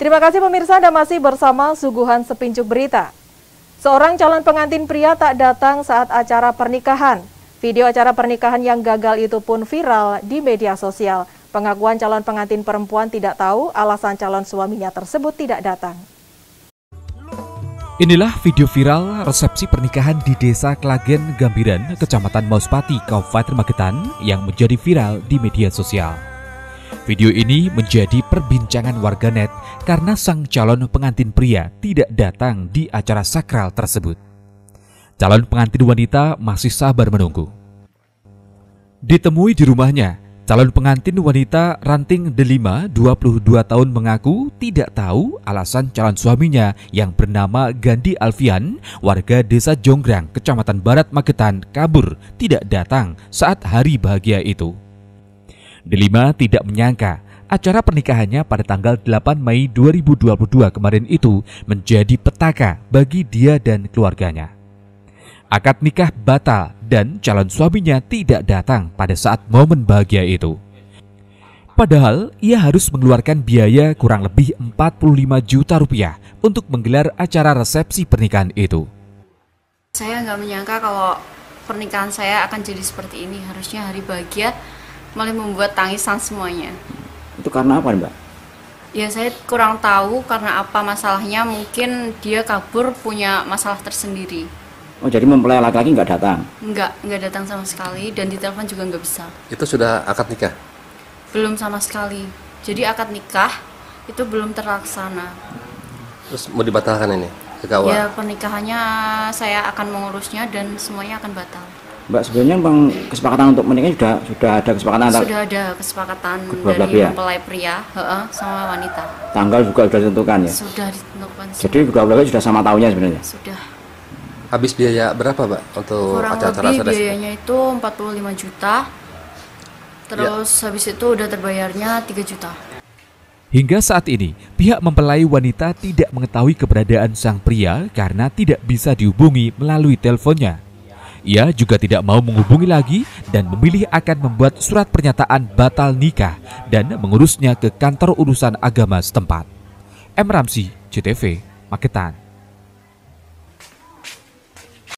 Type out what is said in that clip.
Terima kasih pemirsa Anda masih bersama Suguhan Sepincuk Berita. Seorang calon pengantin pria tak datang saat acara pernikahan. Video acara pernikahan yang gagal itu pun viral di media sosial. Pengakuan calon pengantin perempuan tidak tahu alasan calon suaminya tersebut tidak datang. Inilah video viral resepsi pernikahan di Desa Klagen Gambiran, Kecamatan Mauspati, Kabupaten Magetan yang menjadi viral di media sosial. Video ini menjadi perbincangan warganet karena sang calon pengantin pria tidak datang di acara sakral tersebut. Calon pengantin wanita masih sabar menunggu. Ditemui di rumahnya, calon pengantin wanita Ranting Delima, 22 tahun mengaku tidak tahu alasan calon suaminya yang bernama Gandhi Alfian, warga desa Jonggrang, kecamatan Barat Magetan, kabur tidak datang saat hari bahagia itu. Delima tidak menyangka acara pernikahannya pada tanggal 8 Mei 2022 kemarin itu menjadi petaka bagi dia dan keluarganya. Akad nikah batal dan calon suaminya tidak datang pada saat momen bahagia itu. Padahal ia harus mengeluarkan biaya kurang lebih 45 juta rupiah untuk menggelar acara resepsi pernikahan itu. Saya nggak menyangka kalau pernikahan saya akan jadi seperti ini. Harusnya hari bahagia, malah membuat tangisan semuanya. Itu karena apa, Mbak? Ya saya kurang tahu karena apa masalahnya. Mungkin dia kabur punya masalah tersendiri. Oh jadi mempelai laki-laki nggak datang? Nggak, nggak datang sama sekali dan di telepon juga nggak bisa. Itu sudah akad nikah? Belum sama sekali. Jadi akad nikah itu belum terlaksana. Terus mau dibatalkan ini? Ke ya pernikahannya saya akan mengurusnya dan semuanya akan batal. Mbak sebenarnya bang kesepakatan untuk menikah sudah sudah ada kesepakatan antara sudah ada kesepakatan Kedua dari pria. mempelai pria he -he, sama wanita. Tanggal juga sudah ditentukan ya. Sudah ditentukan. Jadi kedua belah sudah sama tahunnya sebenarnya. Sudah. Habis biaya berapa, Mbak, untuk Kurang acara-acara lebih biayanya itu 45 juta. Terus ya. habis itu udah terbayarnya 3 juta. Hingga saat ini, pihak mempelai wanita tidak mengetahui keberadaan sang pria karena tidak bisa dihubungi melalui teleponnya. Ia juga tidak mau menghubungi lagi dan memilih akan membuat surat pernyataan batal nikah dan mengurusnya ke kantor urusan agama setempat. M. Ramsi, CTV, Magetan.